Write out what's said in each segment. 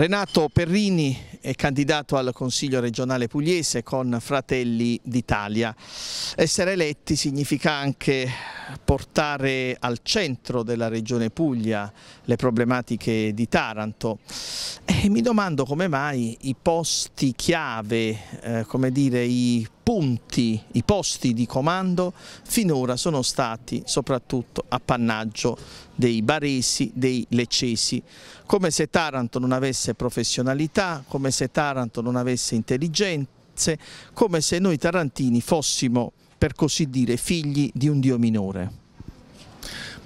Renato Perrini è candidato al Consiglio regionale pugliese con Fratelli d'Italia. Essere eletti significa anche portare al centro della regione Puglia le problematiche di Taranto e mi domando come mai i posti chiave, eh, come dire i punti, i posti di comando finora sono stati soprattutto appannaggio dei baresi, dei leccesi, come se Taranto non avesse professionalità, come se Taranto non avesse intelligenze, come se noi tarantini fossimo per così dire, figli di un Dio minore?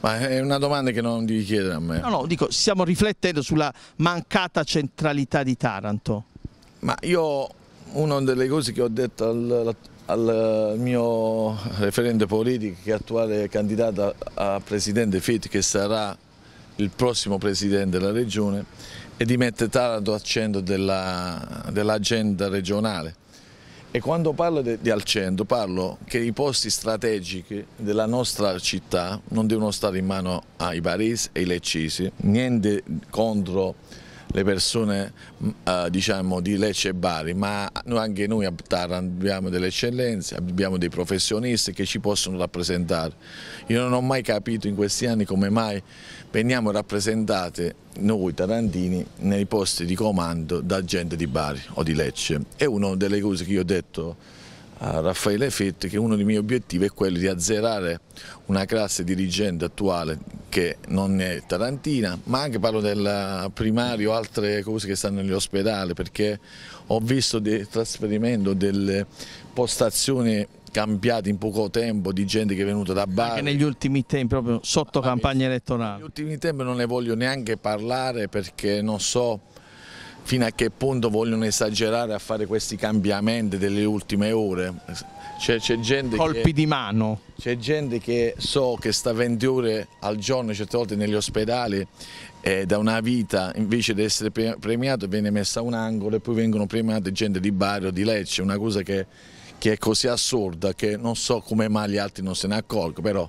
Ma è una domanda che non devi chiedere a me. No, no, dico, stiamo riflettendo sulla mancata centralità di Taranto. Ma io, una delle cose che ho detto al, al mio referente politico, che è attuale candidato a presidente FIT, che sarà il prossimo presidente della regione, è di mettere Taranto al centro dell'agenda dell regionale e quando parlo di, di al centro, parlo che i posti strategici della nostra città non devono stare in mano ai baresi e ai leccisi, niente contro le persone mm, eh, diciamo, di Lecce e Bari, ma anche noi a Taranto abbiamo delle eccellenze, abbiamo dei professionisti che ci possono rappresentare. Io non ho mai capito in questi anni come mai veniamo rappresentati noi tarantini nei posti di comando da gente di Bari o di Lecce. È una delle cose che io ho detto a Raffaele Fetti che uno dei miei obiettivi è quello di azzerare una classe dirigente attuale che non è tarantina, ma anche parlo del primario, altre cose che stanno negli ospedali, perché ho visto del trasferimento delle postazioni cambiate in poco tempo di gente che è venuta da Bari. Anche negli ultimi tempi, proprio sotto ah, campagna elettorale. Negli ultimi tempi non ne voglio neanche parlare perché non so fino a che punto vogliono esagerare a fare questi cambiamenti delle ultime ore. C'è, gente Colpi che, di mano. C'è gente che so che sta 20 ore al giorno, certe volte negli ospedali, eh, da una vita, invece di essere premiato viene messa a un angolo e poi vengono premiate gente di Bari o di Lecce, una cosa che, che è così assurda che non so come mai gli altri non se ne accorgono, però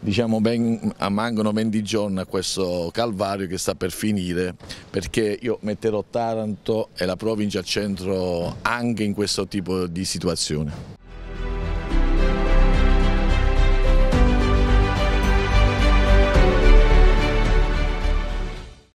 diciamo ben, ammangono 20 giorni a questo calvario che sta per finire perché io metterò Taranto e la provincia al centro anche in questo tipo di situazione.